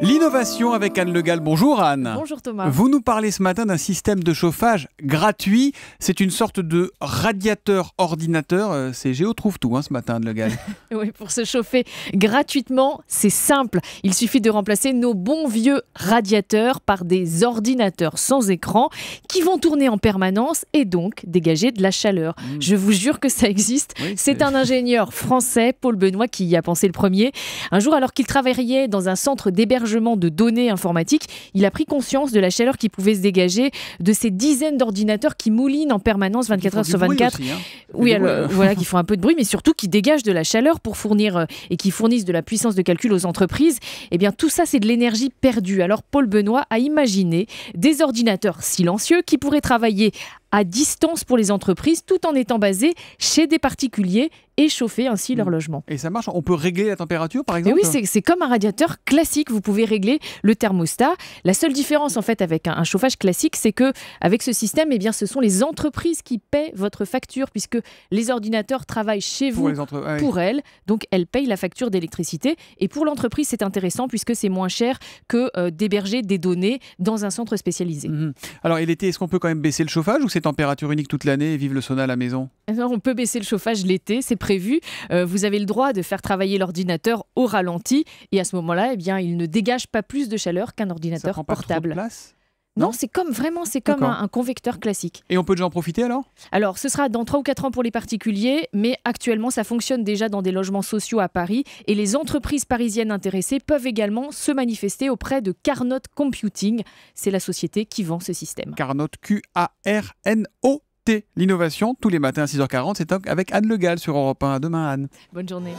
L'innovation avec Anne Gall, Bonjour Anne. Bonjour Thomas. Vous nous parlez ce matin d'un système de chauffage gratuit. C'est une sorte de radiateur ordinateur. Euh, c'est Géo trouve tout hein, ce matin Anne Gall. oui, pour se chauffer gratuitement, c'est simple. Il suffit de remplacer nos bons vieux radiateurs par des ordinateurs sans écran qui vont tourner en permanence et donc dégager de la chaleur. Hmm. Je vous jure que ça existe. c'est un ingénieur français, Paul Benoît, qui y a pensé le premier. Un jour, alors qu'il travaillait dans un centre des hébergement de données informatiques, il a pris conscience de la chaleur qui pouvait se dégager de ces dizaines d'ordinateurs qui moulinent en permanence 24 heures sur 24. Hein. Oui, euh, euh. voilà, qui font un peu de bruit, mais surtout qui dégagent de la chaleur pour fournir euh, et qui fournissent de la puissance de calcul aux entreprises. Eh bien, tout ça, c'est de l'énergie perdue. Alors, Paul Benoît a imaginé des ordinateurs silencieux qui pourraient travailler à distance pour les entreprises tout en étant basé chez des particuliers et chauffer ainsi leur mm. logement. Et ça marche On peut régler la température par exemple Oui, c'est comme un radiateur classique. Vous pouvez régler le thermostat. La seule différence en fait avec un, chauffage classique, c'est que avec ce système, eh bien, ce sont les entreprises qui paient votre facture puisque les ordinateurs travaillent chez vous pour elles. Donc elles payent la facture d'électricité. Et pour l'entreprise, c'est intéressant puisque c'est moins cher que euh, d'héberger des données dans un centre spécialisé. Mhm. Alors et était, est-ce qu'on peut quand même baisser le chauffage ou c'est température unique toute l'année et vivre le sauna à la maison On peut baisser le chauffage l'été, c'est prévu. Euh, vous avez le droit de faire travailler l'ordinateur au ralenti et à ce moment-là, eh bien, il ne dégage pas plus de chaleur qu'un ordinateur portable. Non, c'est comme vraiment, c'est comme un, convecteur classique. Et on peut déjà en profiter alors Alors, ce sera dans 3 ou 4 ans pour les particuliers, mais actuellement, ça fonctionne déjà dans des logements sociaux à Paris et les entreprises parisiennes intéressées peuvent également se manifester auprès de Carnot Computing. C'est la société qui vend ce système. Carnot, Q-A-R-N-O-T. L'innovation, tous les matins à 6h40, c'est avec Anne Legal sur Europe 1. demain, Anne. Bonne journée.